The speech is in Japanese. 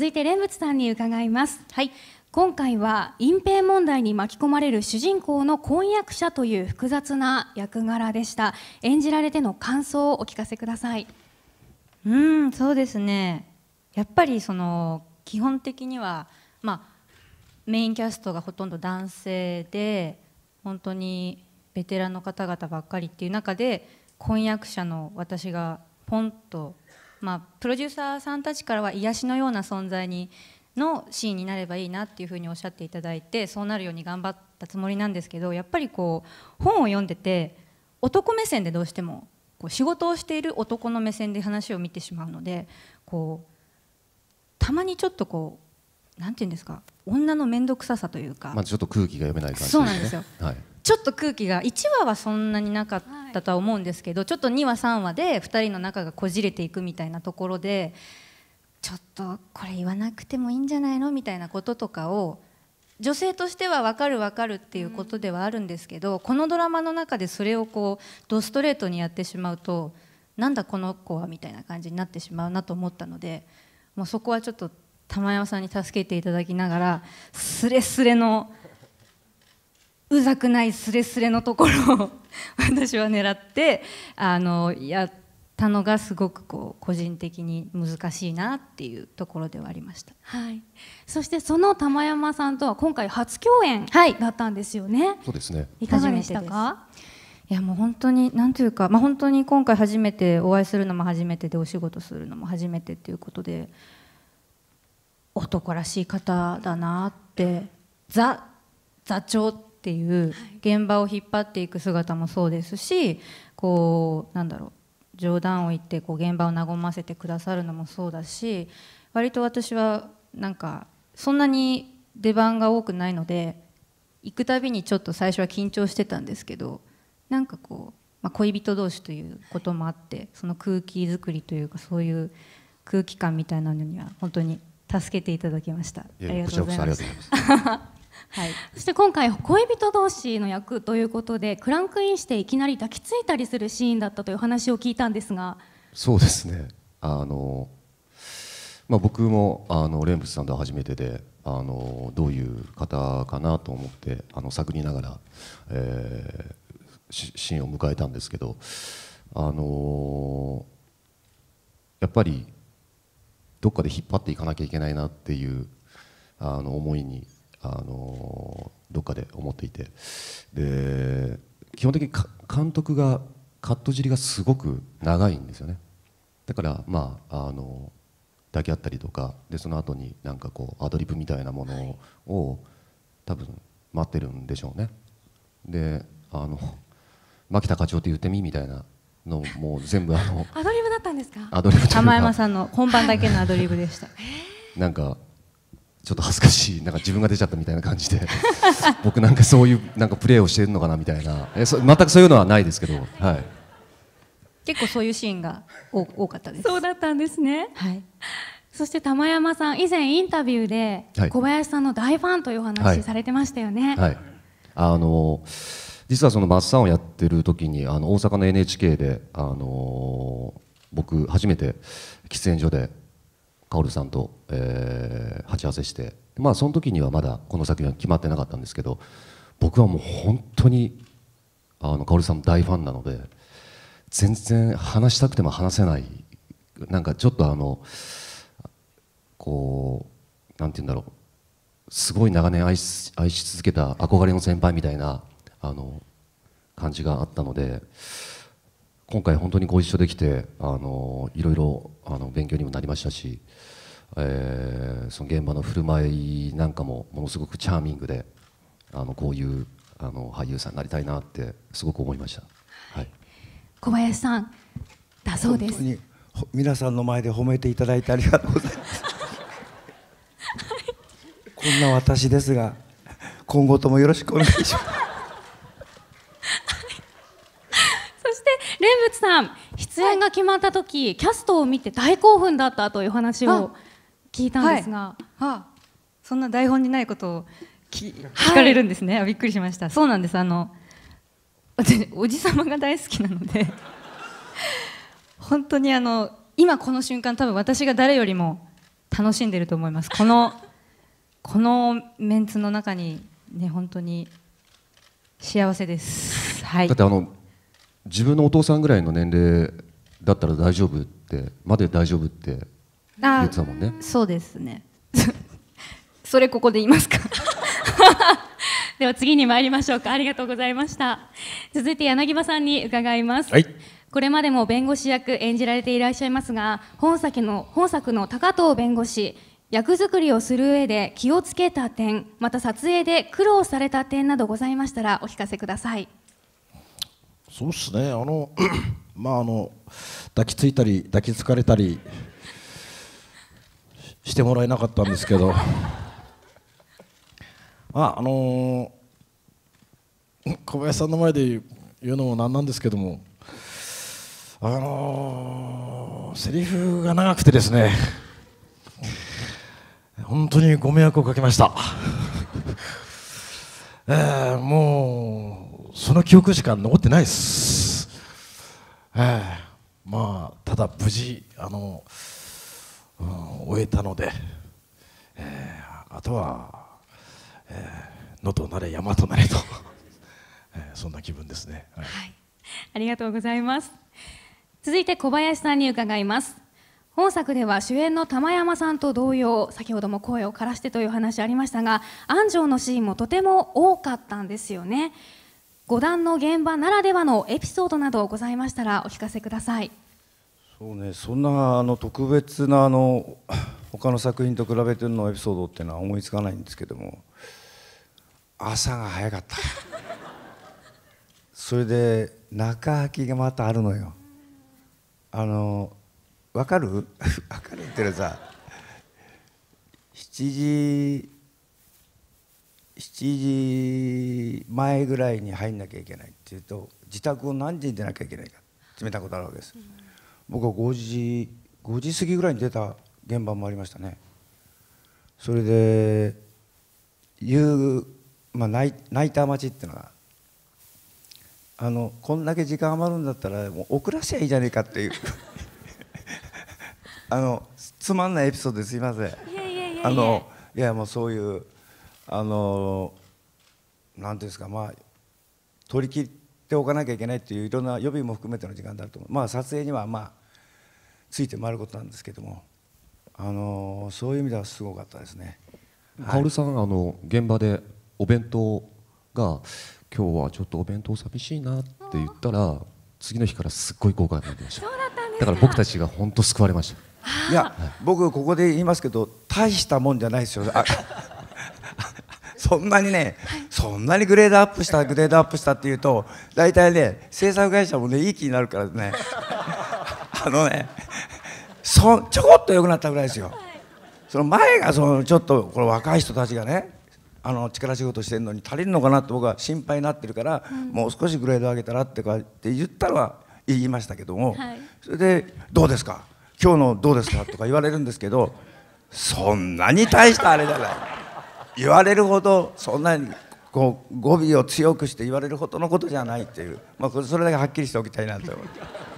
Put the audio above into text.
続いて蓮仏さんに伺います。はい。今回は隠蔽問題に巻き込まれる主人公の婚約者という複雑な役柄でした演じられての感想をお聞かせくださいうんそうですねやっぱりその基本的には、まあ、メインキャストがほとんど男性で本当にベテランの方々ばっかりっていう中で婚約者の私がポンとまあ、プロデューサーさんたちからは癒しのような存在にのシーンになればいいなっていうふうにおっしゃっていただいてそうなるように頑張ったつもりなんですけどやっぱりこう本を読んでて男目線でどうしてもこう仕事をしている男の目線で話を見てしまうのでこうたまにちょっとこうなんていうんですか女の面倒くささというか、まあ、ちょっと空気が読めない感じ、ね、そうなんですよ、はい、ちょっと空気が1話はそんなになかっただとは思うんですけど、ちょっと2話3話で2人の仲がこじれていくみたいなところでちょっとこれ言わなくてもいいんじゃないのみたいなこととかを女性としては分かる分かるっていうことではあるんですけど、このドラマの中でそれをこうドストレートにやってしまうとなんだこの子はみたいな感じになってしまうなと思ったのでもうそこはちょっと玉山さんに助けていただきながらすれすれのうざくないすれすれのところを 私は狙ってあのやったのがすごくこう個人的に難しいなっていうところではありました、はい、そしてその玉山さんとは今回初共演だったんですよね、はい、そうですねいかがでしたかいやもう本当に何というか、まあ、本当に今回初めてお会いするのも初めてでお仕事するのも初めてっていうことで男らしい方だなってザ座長ってっていう現場を引っ張っていく姿もそうですしこうなんだろう冗談を言ってこう現場を和ませてくださるのもそうだし割と私はなんかそんなに出番が多くないので行くたびにちょっと最初は緊張してたんですけどなんかこう、まあ、恋人同士ということもあって、その空気づくりというかそういう空気感みたいなのには本当に助けていただきましたありがとうございます。はい、そして今回恋人同士の役ということでクランクインしていきなり抱きついたりするシーンだったという話を聞いたんですがそうですねあの、まあ、僕もあのレンブスさんとは初めてであのどういう方かなと思ってあの探りながら、えー、シーンを迎えたんですけどあのやっぱりどっかで引っ張っていかなきゃいけないなっていうあの思いにあのどっかで思っていてで基本的に監督がカット尻がすごく長いんですよねだからまああのだけあったりとかでその後になんかこうアドリブみたいなものを、はい、多分待ってるんでしょうねであの牧田課長って言ってみみたいなのも全部あの アドリブだったんですかア玉山さんの本番だけのアドリブでした なんかちょっと恥ずかしいなんか自分が出ちゃったみたいな感じで 僕なんかそういうなんかプレーをしてるのかなみたいなえそ全くそういうのはないですけど、はい、結構そういうシーンが多かったですそうだったんですね、はい、そして玉山さん以前インタビューで小林さんの大ファンという話されてましたよね、はい、はい、あの実はそのマッサンをやってる時にあの大阪の NHK であの僕初めて喫煙所でカオルさんと、えー、ち合わせしてまあその時にはまだこの作品は決まってなかったんですけど僕はもう本当にあの薫さんも大ファンなので全然話したくても話せないなんかちょっとあのこう何て言うんだろうすごい長年愛し愛し続けた憧れの先輩みたいなあの感じがあったので今回本当にご一緒できてあのいろいろあの勉強にもなりましたし。えー、その現場の振る舞いなんかもものすごくチャーミングであのこういうあの俳優さんになりたいなってすごく思いました、はい、小林さんだそうです皆さんの前で褒めていただいてありがとうございます はい、こんな私ですが今後ともよろしくお願いしますそして蓮仏さん出演が決まった時、はい、キャストを見て大興奮だったという話を聞いたんですが、はい、そんな台本にないことをき、聞かれるんですね、はい、びっくりしましたそうなんですあの私おじさまが大好きなので 本当にあの今この瞬間多分私が誰よりも楽しんでると思いますこのこのメンツの中にね本当に幸せです、はい、だってあの自分のお父さんぐらいの年齢だったら大丈夫ってまで大丈夫って言ってたもんねそうですね それここで言いますか では次に参りましょうかありがとうございました続いて柳葉さんに伺います、はい、これまでも弁護士役演じられていらっしゃいますが本作の本作の高藤弁護士役作りをする上で気をつけた点また撮影で苦労された点などございましたらお聞かせくださいそうですねあの まああの抱きついたり抱きつかれたりしてもらえなかったんですけどまああのー、小林さんの前で言うのもなんなんですけどもあのー、セリフが長くてですね本当にご迷惑をかけましたえー、もうその記憶しか残ってないです、えー、まあただ無事あのー終えたので、えー、あとは能えー、なれ山となれと えー、そんな気分ですね、はい、はい、ありがとうございます続いて小林さんに伺います本作では主演の玉山さんと同様先ほども声を枯らしてという話ありましたが安城のシーンもとても多かったんですよね五段の現場ならではのエピソードなどございましたらお聞かせくださいそうねそんなあの特別なあの 他の作品と比べてのエピソードっていうのは思いつかないんですけども朝が早かった それで中空きがまたあるのよあの分かる分 かるってさ7時7時前ぐらいに入んなきゃいけないっていうと自宅を何時に出なきゃいけないか決めたことあるわけです。うん僕は5時5時過ぎぐらいに出た現場もありましたねそれでう、まあ、ナイナイター待ちっていうのはあのこんだけ時間余るんだったらもう遅らせゃいいじゃねえかっていう あのつまんないエピソードですいませんあのいやもうそういうあのなんていうんですかまあ取り切っておかなきゃいけないっていういろんな予備も含めての時間だと思うまあ撮影にはまあついて回ることなんですけどもあのそういう意味ではすごかったですね。薫さん、あの現場でお弁当が今日はちょっとお弁当寂しいなって言ったら次の日からすっごい豪華になってましただから僕たちが本当救われましたいや、はい、僕ここで言いますけど大したもんじゃないですよ そんなにね、はい、そんなにグレードアップしたグレードアップしたっていうと大体ね制作会社もねいい気になるからねあのねそちょこっと良くなったぐらいですよ、その前がそのちょっとこの若い人たちがねあの力仕事してるのに足りるのかなって僕は心配になってるから、うん、もう少しグレード上げたらってかって言ったのは言いましたけども、はい、それで「どうですか今日のどうですか?」とか言われるんですけどそんなに大したあれじゃない言われるほどそんなにこう語尾を強くして言われるほどのことじゃないっていう、まあ、それだけはっきりしておきたいなと思って。